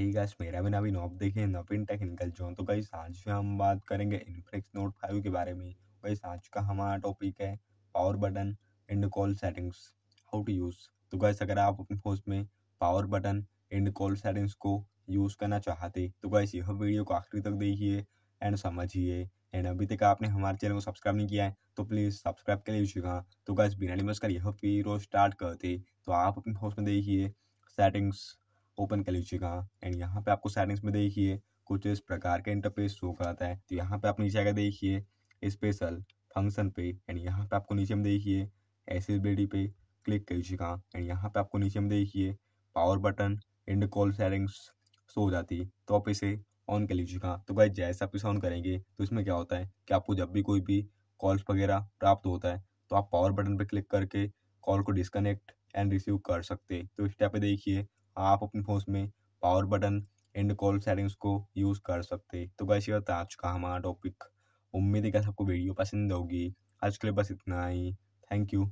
ही guys मेरा भी ना अभी नॉप देखिए नवीन टेक्निकल जो तो गाइस आज हम बात करेंगे इनफ्लिक्स नोट फाइव के बारे में गाइस आज का हमारा टॉपिक है power button and call settings how to use तो गाइस अगर आप अपने फोन में power button and call settings को यूज़ करना चाहते तो गाइस यह वीडियो को आखिरी तक देखिए एंड समझिए एंड अभी तक आपने हमारे चैनल को सब्सक्राइब नहीं किया है तो प्लीज़ सब्सक्राइब कर लीजिएगा तो गाइस बिना निमस कर यह वीडियो स्टार्ट करते तो आप अपने फोन में देखिए सेटिंग्स ओपन कर लीजिएगा एंड यहाँ पे आपको सेटिंग्स में देखिए कुछ इस प्रकार का इंटरफेस शो कराता है तो यहाँ पे आप नीचे आकर देखिए स्पेशल फंक्शन पे एंड यहाँ पे आपको नीचे में देखिए एसेसबिलिटी पे क्लिक कर लीजिएगा एंड यहाँ पे आपको नीचे में देखिए power button and call settings show हो जाती तो आप इसे ऑन कर लीजिएगा तो भाई जैसे आप इसे ऑन करेंगे तो इसमें क्या होता है कि आपको जब भी कोई भी कॉल्स वगैरह प्राप्त होता है तो आप पावर बटन पर क्लिक करके कॉल को डिस्कनेक्ट एंड रिसीव कर सकते तो इस टाइप पे देखिए आप अपने फोन में power button and call settings को यूज़ कर सकते तो है आज का हमारा टॉपिक उम्मीद है कि सबको वीडियो पसंद होगी आज के लिए बस इतना ही थैंक यू